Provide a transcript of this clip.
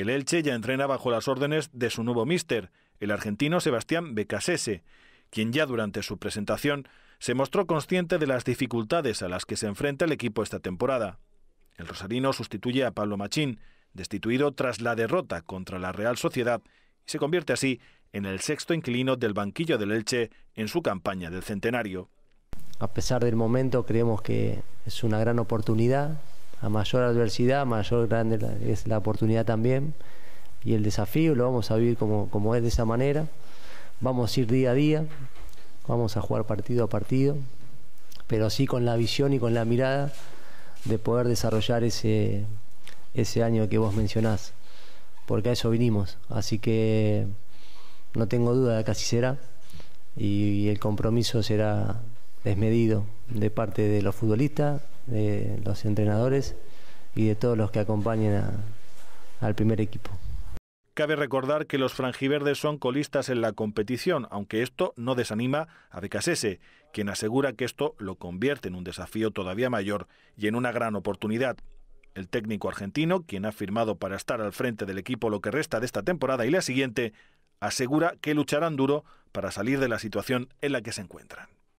El Elche ya entrena bajo las órdenes de su nuevo míster, el argentino Sebastián Becasese, quien ya durante su presentación se mostró consciente de las dificultades a las que se enfrenta el equipo esta temporada. El rosarino sustituye a Pablo Machín, destituido tras la derrota contra la Real Sociedad, y se convierte así en el sexto inquilino del banquillo del Elche en su campaña del centenario. A pesar del momento, creemos que es una gran oportunidad a mayor adversidad, mayor grande es la oportunidad también y el desafío, lo vamos a vivir como, es de esa manera, vamos a ir día a día, vamos a jugar partido a partido, pero sí con la visión y con la mirada de poder desarrollar ese, ese año que vos mencionás, porque a eso vinimos, así que no tengo duda de que así será y el compromiso será desmedido de parte de los futbolistas, de los entrenadores y de todos los que acompañen al primer equipo. Cabe recordar que los franjiverdes son colistas en la competición, aunque esto no desanima a Becasese, quien asegura que esto lo convierte en un desafío todavía mayor y en una gran oportunidad. El técnico argentino, quien ha firmado para estar al frente del equipo lo que resta de esta temporada y la siguiente, asegura que lucharán duro para salir de la situación en la que se encuentran.